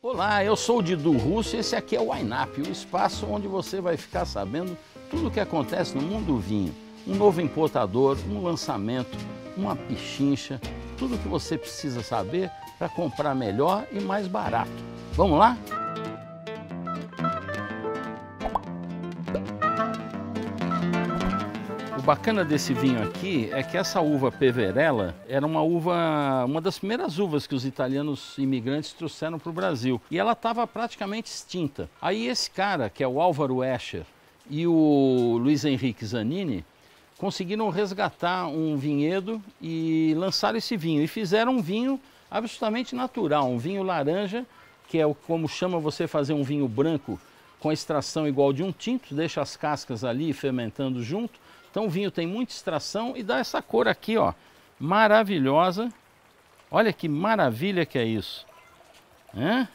Olá, eu sou o Didu Russo e esse aqui é o WineUp, o espaço onde você vai ficar sabendo tudo o que acontece no mundo do vinho. Um novo importador, um lançamento, uma pichincha, tudo o que você precisa saber para comprar melhor e mais barato. Vamos lá? bacana desse vinho aqui é que essa uva peverella era uma uva, uma das primeiras uvas que os italianos imigrantes trouxeram para o Brasil. E ela estava praticamente extinta. Aí esse cara, que é o Álvaro Escher, e o Luiz Henrique Zanini conseguiram resgatar um vinhedo e lançaram esse vinho. E fizeram um vinho absolutamente natural, um vinho laranja, que é o, como chama você fazer um vinho branco com extração igual de um tinto, deixa as cascas ali fermentando junto então o vinho tem muita extração e dá essa cor aqui, ó, maravilhosa. Olha que maravilha que é isso. Né?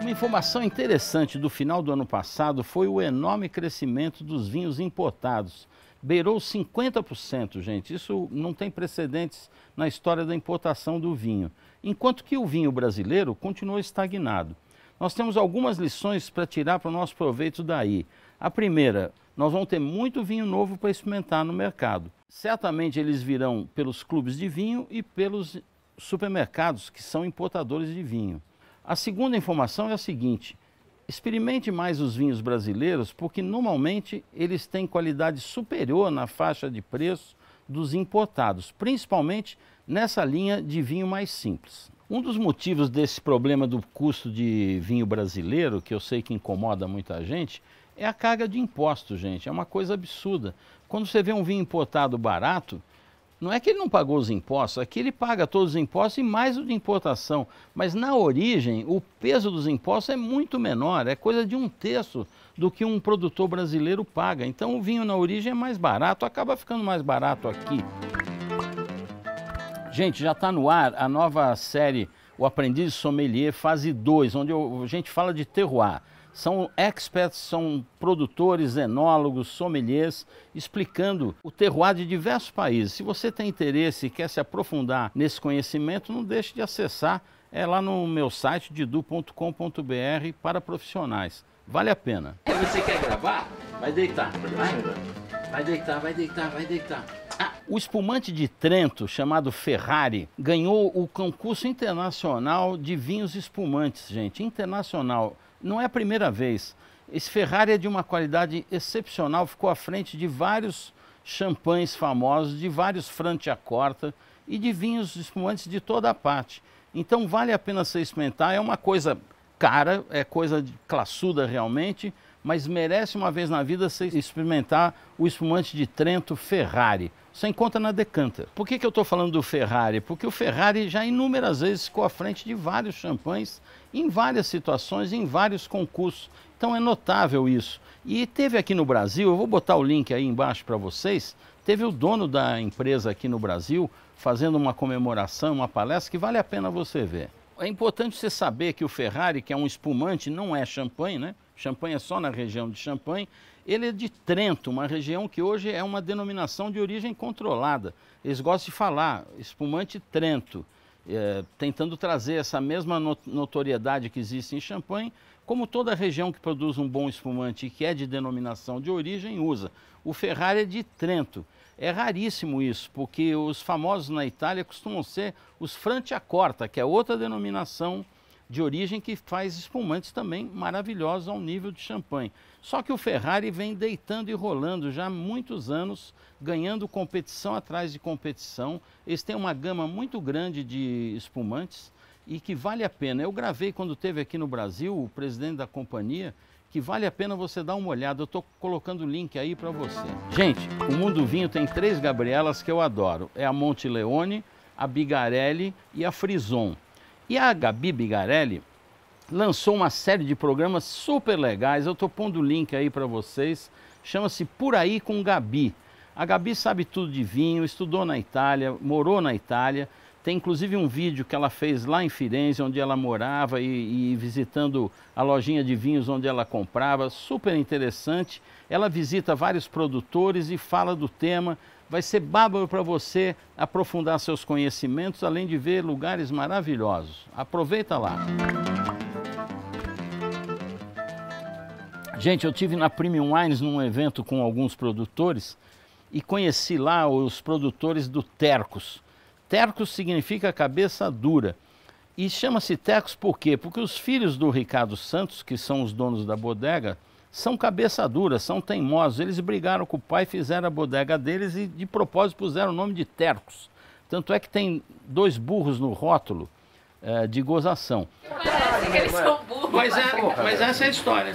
Uma informação interessante do final do ano passado foi o enorme crescimento dos vinhos importados. Beirou 50%, gente. Isso não tem precedentes na história da importação do vinho. Enquanto que o vinho brasileiro continuou estagnado nós temos algumas lições para tirar para o nosso proveito daí. A primeira, nós vamos ter muito vinho novo para experimentar no mercado. Certamente eles virão pelos clubes de vinho e pelos supermercados que são importadores de vinho. A segunda informação é a seguinte: experimente mais os vinhos brasileiros, porque normalmente eles têm qualidade superior na faixa de preço dos importados, principalmente nessa linha de vinho mais simples. Um dos motivos desse problema do custo de vinho brasileiro, que eu sei que incomoda muita gente, é a carga de impostos, gente. É uma coisa absurda. Quando você vê um vinho importado barato, não é que ele não pagou os impostos, aqui é que ele paga todos os impostos e mais o de importação. Mas na origem, o peso dos impostos é muito menor, é coisa de um terço do que um produtor brasileiro paga. Então o vinho na origem é mais barato, acaba ficando mais barato aqui. Gente, já está no ar a nova série O Aprendiz Sommelier Fase 2, onde a gente fala de terroir. São experts, são produtores, enólogos, sommeliers, explicando o terroir de diversos países. Se você tem interesse e quer se aprofundar nesse conhecimento, não deixe de acessar é lá no meu site didu.com.br para profissionais. Vale a pena. Você quer gravar? Vai deitar. Vai, vai deitar, vai deitar, vai deitar. O espumante de Trento, chamado Ferrari, ganhou o concurso internacional de vinhos espumantes, gente. Internacional. Não é a primeira vez. Esse Ferrari é de uma qualidade excepcional, ficou à frente de vários champanhes famosos, de vários Franciacorta e de vinhos espumantes de toda a parte. Então vale a pena você experimentar, é uma coisa cara, é coisa de classuda realmente, mas merece uma vez na vida você experimentar o espumante de Trento Ferrari. Você encontra na Decanter. Por que, que eu estou falando do Ferrari? Porque o Ferrari já inúmeras vezes ficou à frente de vários champanhes, em várias situações, em vários concursos. Então é notável isso. E teve aqui no Brasil, eu vou botar o link aí embaixo para vocês, teve o dono da empresa aqui no Brasil fazendo uma comemoração, uma palestra que vale a pena você ver é importante você saber que o Ferrari, que é um espumante, não é champanhe, né? Champanhe é só na região de Champagne. Ele é de Trento, uma região que hoje é uma denominação de origem controlada. Eles gostam de falar espumante Trento, é, tentando trazer essa mesma notoriedade que existe em Champagne, como toda região que produz um bom espumante e que é de denominação de origem usa. O Ferrari é de Trento. É raríssimo isso, porque os famosos na Itália costumam ser os Franciacorta, que é outra denominação de origem que faz espumantes também maravilhosos ao nível de champanhe. Só que o Ferrari vem deitando e rolando já há muitos anos, ganhando competição atrás de competição. Eles têm uma gama muito grande de espumantes e que vale a pena. Eu gravei quando teve aqui no Brasil o presidente da companhia que vale a pena você dar uma olhada. Eu estou colocando o link aí para você. Gente, o Mundo Vinho tem três Gabrielas que eu adoro. É a Monte Leone, a Bigarelli e a Frison. E a Gabi Bigarelli lançou uma série de programas super legais. Eu estou pondo o link aí para vocês. Chama-se Por Aí com Gabi. A Gabi sabe tudo de vinho, estudou na Itália, morou na Itália tem inclusive um vídeo que ela fez lá em Firenze, onde ela morava e, e visitando a lojinha de vinhos onde ela comprava, super interessante. Ela visita vários produtores e fala do tema. Vai ser bárbaro para você aprofundar seus conhecimentos, além de ver lugares maravilhosos. Aproveita lá. Gente, eu tive na Premium Wines num evento com alguns produtores e conheci lá os produtores do Tercos. Tercos significa cabeça dura. E chama-se Tercos por quê? Porque os filhos do Ricardo Santos, que são os donos da bodega, são cabeça dura, são teimosos. Eles brigaram com o pai, fizeram a bodega deles e de propósito puseram o nome de Tercos. Tanto é que tem dois burros no rótulo é, de gozação. Parece que eles são burros. Mas, é, mas essa é a história.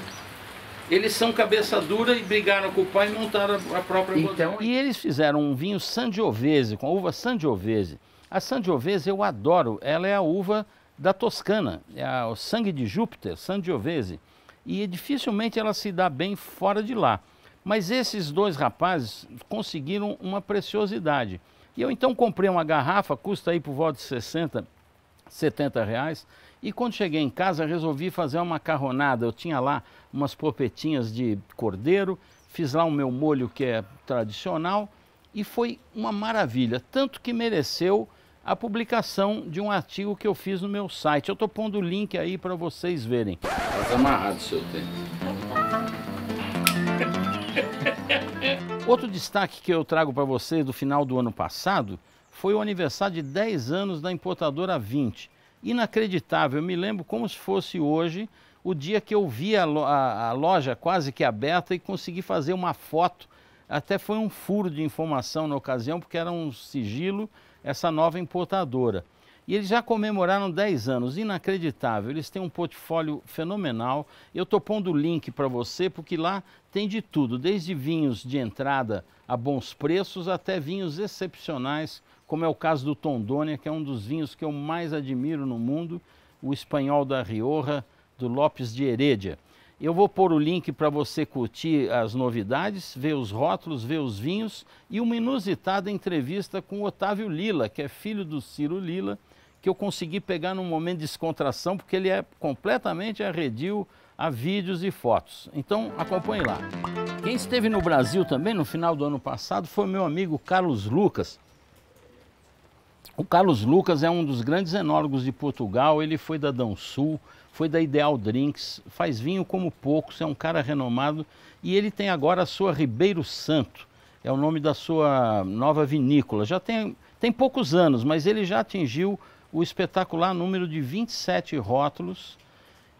Eles são cabeça dura e brigaram com o pai e montaram a própria então, bodega. E eles fizeram um vinho sangiovese, com a uva sangiovese. A sangiovese eu adoro, ela é a uva da Toscana, é a, o sangue de Júpiter, sangiovese. E dificilmente ela se dá bem fora de lá. Mas esses dois rapazes conseguiram uma preciosidade. E eu então comprei uma garrafa, custa aí por volta de 60 70 reais. E quando cheguei em casa, resolvi fazer uma macarronada. Eu tinha lá umas popetinhas de cordeiro, fiz lá o meu molho que é tradicional e foi uma maravilha. Tanto que mereceu a publicação de um artigo que eu fiz no meu site. Eu estou pondo o link aí para vocês verem. Está amarrado seu tempo. Outro destaque que eu trago para vocês do final do ano passado foi o aniversário de 10 anos da importadora 20. Inacreditável, eu me lembro como se fosse hoje o dia que eu vi a, a, a loja quase que aberta e consegui fazer uma foto. Até foi um furo de informação na ocasião, porque era um sigilo essa nova importadora. E eles já comemoraram 10 anos, inacreditável. Eles têm um portfólio fenomenal. Eu estou pondo o link para você, porque lá tem de tudo, desde vinhos de entrada a bons preços até vinhos excepcionais como é o caso do Tondônia, que é um dos vinhos que eu mais admiro no mundo, o espanhol da Rioja, do Lopes de Heredia. Eu vou pôr o link para você curtir as novidades, ver os rótulos, ver os vinhos e uma inusitada entrevista com o Otávio Lila, que é filho do Ciro Lila, que eu consegui pegar num momento de descontração, porque ele é completamente arredio a vídeos e fotos. Então acompanhe lá. Quem esteve no Brasil também no final do ano passado foi meu amigo Carlos Lucas, o Carlos Lucas é um dos grandes enólogos de Portugal, ele foi da Dão Sul, foi da Ideal Drinks, faz vinho como poucos, é um cara renomado e ele tem agora a sua Ribeiro Santo, é o nome da sua nova vinícola. Já tem, tem poucos anos, mas ele já atingiu o espetacular número de 27 rótulos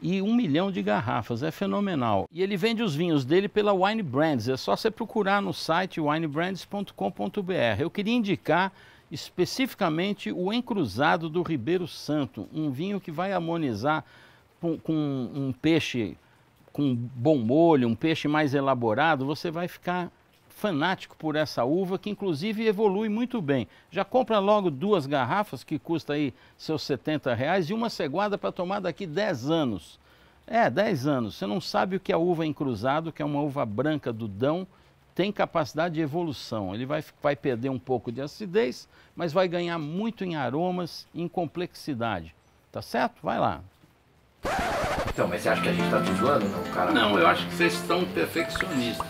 e um milhão de garrafas, é fenomenal. E ele vende os vinhos dele pela Wine Brands, é só você procurar no site winebrands.com.br. Eu queria indicar especificamente o encruzado do Ribeiro Santo, um vinho que vai harmonizar com, com um peixe com bom molho, um peixe mais elaborado, você vai ficar fanático por essa uva que inclusive evolui muito bem. Já compra logo duas garrafas que custa aí seus 70 reais e uma ceguada para tomar daqui 10 anos. É, 10 anos. Você não sabe o que é uva encruzado, que é uma uva branca do Dão, tem capacidade de evolução. Ele vai, vai perder um pouco de acidez, mas vai ganhar muito em aromas e em complexidade. Tá certo? Vai lá. Então, mas você acha que a gente está te zoando, não, cara? Não, eu acho que vocês estão perfeccionistas.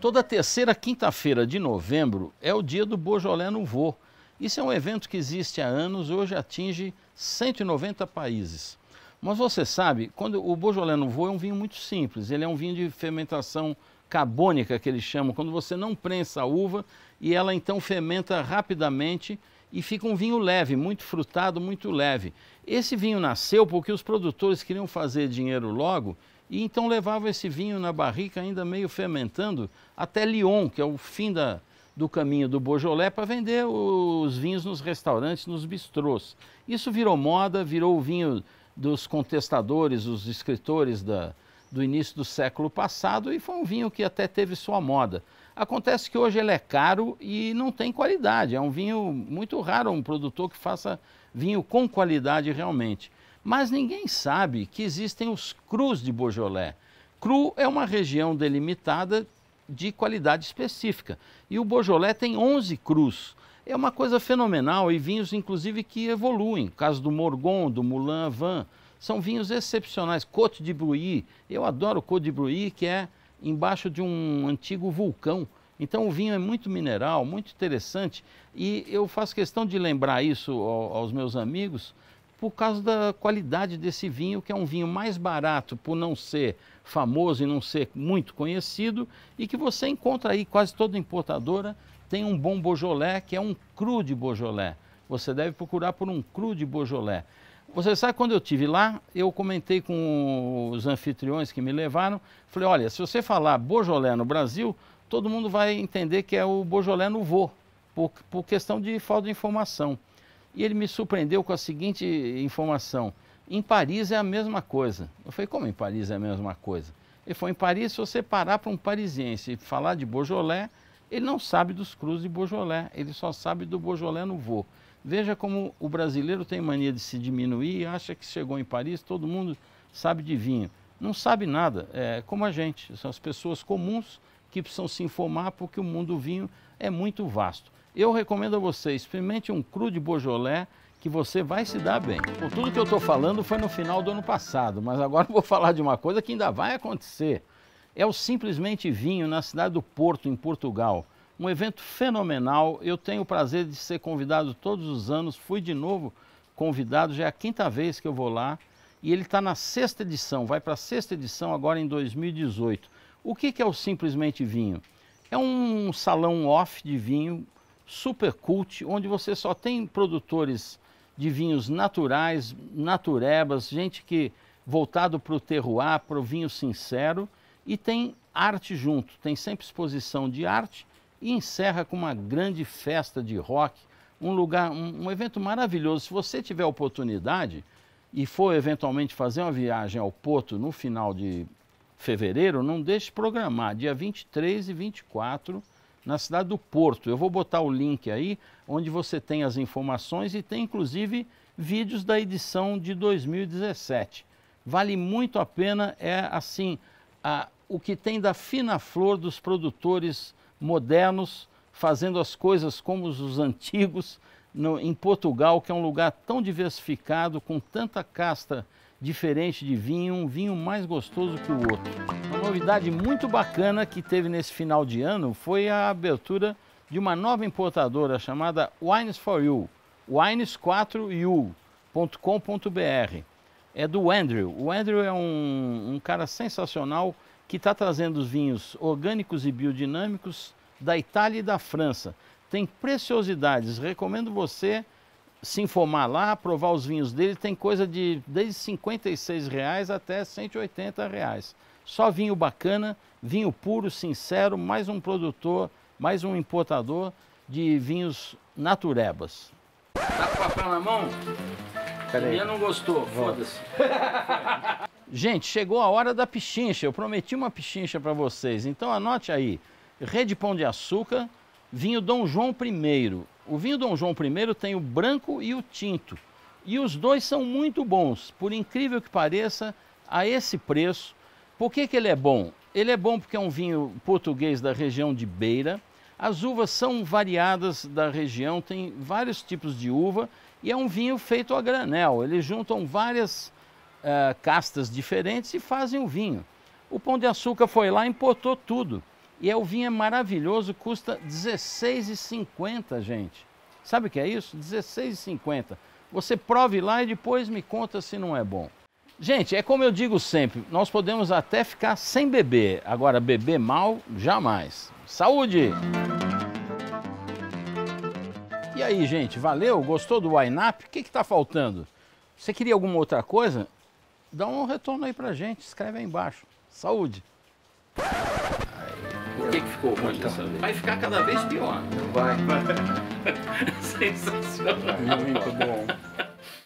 Toda terceira quinta-feira de novembro é o dia do Bojolé no Vô. Isso é um evento que existe há anos, hoje atinge 190 países. Mas você sabe, quando o Beaujolais no Vô é um vinho muito simples, ele é um vinho de fermentação cabônica que eles chamam, quando você não prensa a uva e ela então fermenta rapidamente e fica um vinho leve, muito frutado, muito leve. Esse vinho nasceu porque os produtores queriam fazer dinheiro logo e então levavam esse vinho na barrica ainda meio fermentando até Lyon, que é o fim da, do caminho do Beaujolais para vender os vinhos nos restaurantes, nos bistrôs. Isso virou moda, virou o vinho dos contestadores, os escritores da, do início do século passado e foi um vinho que até teve sua moda. Acontece que hoje ele é caro e não tem qualidade. É um vinho muito raro, um produtor que faça vinho com qualidade realmente. Mas ninguém sabe que existem os crus de Beaujolais. Cru é uma região delimitada de qualidade específica. E o Beaujolais tem 11 crus. É uma coisa fenomenal e vinhos, inclusive, que evoluem. O caso do Morgon, do Moulin Van. São vinhos excepcionais. Côte de Bruy, eu adoro Côte de Bruy, que é embaixo de um antigo vulcão. Então o vinho é muito mineral, muito interessante. E eu faço questão de lembrar isso aos meus amigos, por causa da qualidade desse vinho, que é um vinho mais barato por não ser famoso e não ser muito conhecido, e que você encontra aí quase toda importadora tem um bom Beaujolais, que é um cru de Beaujolais. Você deve procurar por um cru de Beaujolais. Você sabe, quando eu tive lá, eu comentei com os anfitriões que me levaram, falei, olha, se você falar Bojolé no Brasil, todo mundo vai entender que é o Bojolé no vô, por, por questão de falta de informação. E ele me surpreendeu com a seguinte informação, em Paris é a mesma coisa. Eu falei, como em Paris é a mesma coisa? Ele foi em Paris, se você parar para um parisiense e falar de Bojolé, ele não sabe dos cruzes de Bojolé, ele só sabe do Bojolé no voo. Veja como o brasileiro tem mania de se diminuir e acha que chegou em Paris, todo mundo sabe de vinho. Não sabe nada, é como a gente, são as pessoas comuns que precisam se informar porque o mundo do vinho é muito vasto. Eu recomendo a você, experimente um cru de Bojolé que você vai se dar bem. Por tudo que eu estou falando foi no final do ano passado, mas agora vou falar de uma coisa que ainda vai acontecer é o Simplesmente Vinho, na cidade do Porto, em Portugal. Um evento fenomenal. Eu tenho o prazer de ser convidado todos os anos. Fui de novo convidado, já é a quinta vez que eu vou lá. E ele está na sexta edição, vai para a sexta edição agora em 2018. O que, que é o Simplesmente Vinho? É um salão off de vinho, super cult, onde você só tem produtores de vinhos naturais, naturebas, gente que voltado para o terroir, para o vinho sincero e tem arte junto, tem sempre exposição de arte e encerra com uma grande festa de rock, um lugar, um, um evento maravilhoso. Se você tiver oportunidade e for eventualmente fazer uma viagem ao Porto no final de fevereiro, não deixe programar, dia 23 e 24 na cidade do Porto. Eu vou botar o link aí onde você tem as informações e tem inclusive vídeos da edição de 2017. Vale muito a pena, é assim, a, o que tem da fina flor dos produtores modernos fazendo as coisas como os antigos no, em Portugal, que é um lugar tão diversificado, com tanta casta diferente de vinho, um vinho mais gostoso que o outro. Uma novidade muito bacana que teve nesse final de ano foi a abertura de uma nova importadora chamada Wines for You, wines4you.com.br. É do Andrew. O Andrew é um, um cara sensacional que está trazendo os vinhos orgânicos e biodinâmicos da Itália e da França. Tem preciosidades, recomendo você se informar lá, provar os vinhos dele, tem coisa de desde 56 reais até 180 reais. Só vinho bacana, vinho puro, sincero, mais um produtor, mais um importador de vinhos naturebas. Tá com papel na mão? Peraí. não gostou, foda-se. Gente, chegou a hora da pichincha. Eu prometi uma pichincha para vocês. Então anote aí. Rede Pão de Açúcar, vinho Dom João I. O vinho Dom João I tem o branco e o tinto. E os dois são muito bons, por incrível que pareça, a esse preço. Por que, que ele é bom? Ele é bom porque é um vinho português da região de Beira. As uvas são variadas da região, tem vários tipos de uva e é um vinho feito a granel. Eles juntam várias uh, castas diferentes e fazem o vinho. O Pão de Açúcar foi lá, importou tudo. E é, o vinho é maravilhoso, custa R$16,50, gente. Sabe o que é isso? R$16,50. Você prove lá e depois me conta se não é bom. Gente, é como eu digo sempre, nós podemos até ficar sem beber, agora beber mal, jamais. Saúde! E aí, gente, valeu? Gostou do Wine Up? O que está faltando? Você queria alguma outra coisa? dá um retorno aí pra gente, escreve aí embaixo. Saúde! O que, que ficou ruim dessa então. vez? Vai ficar cada vez pior. Vai. Sensacional. Muito bom.